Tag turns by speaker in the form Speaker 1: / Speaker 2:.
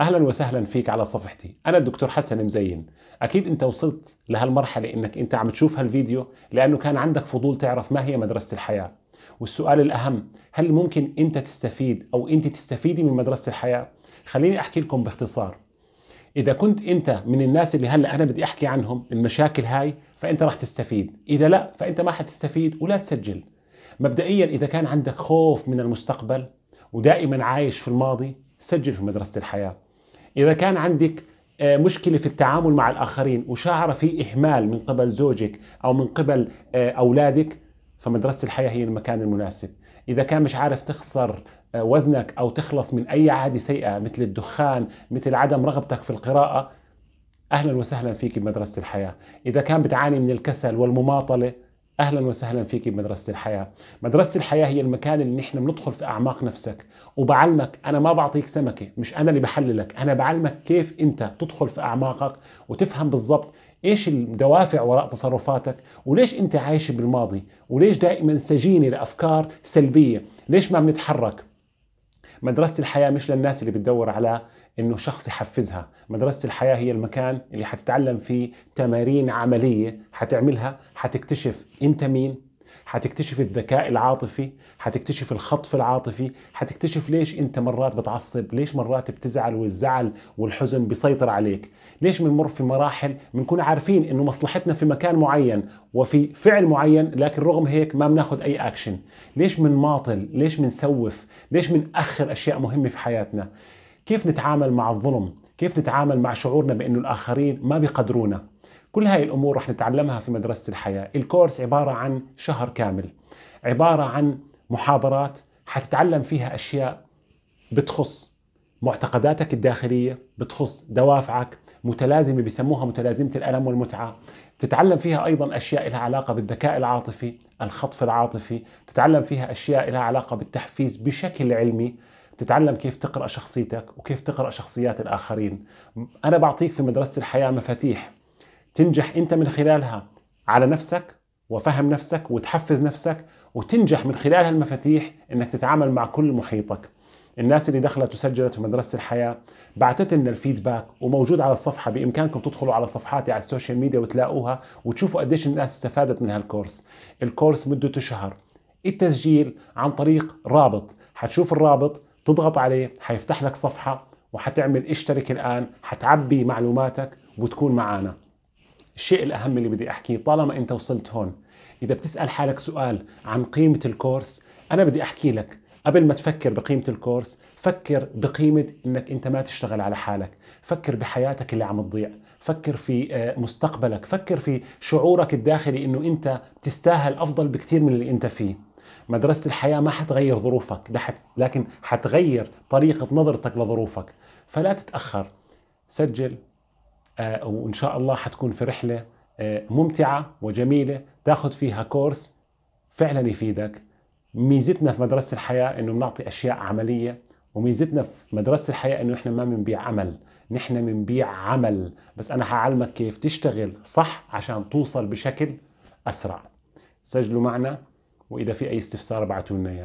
Speaker 1: اهلا وسهلا فيك على صفحتي انا الدكتور حسن مزين اكيد انت وصلت لهالمرحله انك انت عم تشوف هالفيديو لانه كان عندك فضول تعرف ما هي مدرسه الحياه والسؤال الاهم هل ممكن انت تستفيد او انت تستفيدي من مدرسه الحياه خليني احكي لكم باختصار اذا كنت انت من الناس اللي هلا انا بدي احكي عنهم المشاكل هاي فانت راح تستفيد اذا لا فانت ما حتستفيد ولا تسجل مبدئيا اذا كان عندك خوف من المستقبل ودائما عايش في الماضي سجل في مدرسه الحياه إذا كان عندك آه، مشكلة في التعامل مع الآخرين وشعر في إهمال من قبل زوجك أو من قبل آه، أولادك فمدرسة الحياة هي المكان المناسب إذا كان مش عارف تخسر آه، وزنك أو تخلص من أي عادة سيئة مثل الدخان مثل عدم رغبتك في القراءة أهلا وسهلا فيك بمدرسة الحياة إذا كان بتعاني من الكسل والمماطلة اهلا وسهلا فيك بمدرسه الحياه مدرسه الحياه هي المكان اللي نحن بندخل في اعماق نفسك وبعلمك انا ما بعطيك سمكه مش انا اللي بحللك انا بعلمك كيف انت تدخل في اعماقك وتفهم بالضبط ايش الدوافع وراء تصرفاتك وليش انت عايش بالماضي وليش دائما سجينه لافكار سلبيه ليش ما بنتحرك مدرسه الحياه مش للناس اللي بتدور على انه شخص يحفزها مدرسه الحياه هي المكان اللي حتتعلم فيه تمارين عمليه حتعملها حتكتشف انت مين حتكتشف الذكاء العاطفي حتكتشف الخطف العاطفي حتكتشف ليش انت مرات بتعصب ليش مرات بتزعل والزعل والحزن بيسيطر عليك ليش بنمر في مراحل بنكون عارفين انه مصلحتنا في مكان معين وفي فعل معين لكن رغم هيك ما بناخذ اي اكشن ليش بنماطل ليش بنسوف ليش بنأخر اشياء مهمه في حياتنا كيف نتعامل مع الظلم كيف نتعامل مع شعورنا بأنه الآخرين ما بيقدرونا كل هاي الأمور رح نتعلمها في مدرسة الحياة الكورس عبارة عن شهر كامل عبارة عن محاضرات حتتعلم فيها أشياء بتخص معتقداتك الداخلية بتخص دوافعك متلازمة بسموها متلازمة الألم والمتعة تتعلم فيها أيضا أشياء لها علاقة بالذكاء العاطفي الخطف العاطفي تتعلم فيها أشياء لها علاقة بالتحفيز بشكل علمي تتعلم كيف تقرأ شخصيتك وكيف تقرأ شخصيات الآخرين أنا بعطيك في مدرسة الحياة مفاتيح تنجح أنت من خلالها على نفسك وفهم نفسك وتحفز نفسك وتنجح من خلال هالمفاتيح انك تتعامل مع كل محيطك الناس اللي دخلت وسجلت في مدرسة الحياة بعثت لنا الفيدباك وموجود على الصفحة بإمكانكم تدخلوا على صفحاتي على السوشيال ميديا وتلاقوها وتشوفوا قديش الناس استفادت من هالكورس الكورس مدته شهر التسجيل عن طريق رابط حتشوف الرابط تضغط عليه حيفتح لك صفحة وحتعمل اشترك الآن حتعبي معلوماتك وتكون معانا الشيء الأهم اللي بدي أحكيه طالما أنت وصلت هون إذا بتسأل حالك سؤال عن قيمة الكورس أنا بدي أحكي لك قبل ما تفكر بقيمة الكورس فكر بقيمة أنك أنت ما تشتغل على حالك فكر بحياتك اللي عم تضيع فكر في آه، مستقبلك فكر في شعورك الداخلي أنه أنت تستاهل أفضل بكثير من اللي أنت فيه مدرسة الحياة ما حتغير ظروفك حت لكن حتغير طريقة نظرتك لظروفك فلا تتأخر سجل آه، وإن شاء الله حتكون في رحلة آه، ممتعة وجميلة تاخذ فيها كورس فعلا يفيدك ميزتنا في مدرسة الحياة إنه بنعطي أشياء عملية وميزتنا في مدرسة الحياة إنه إحنا ما بنبيع عمل نحن بنبيع عمل بس أنا حعلمك كيف تشتغل صح عشان توصل بشكل أسرع سجلوا معنا واذا في اي استفسار ابعثوا لنا اياه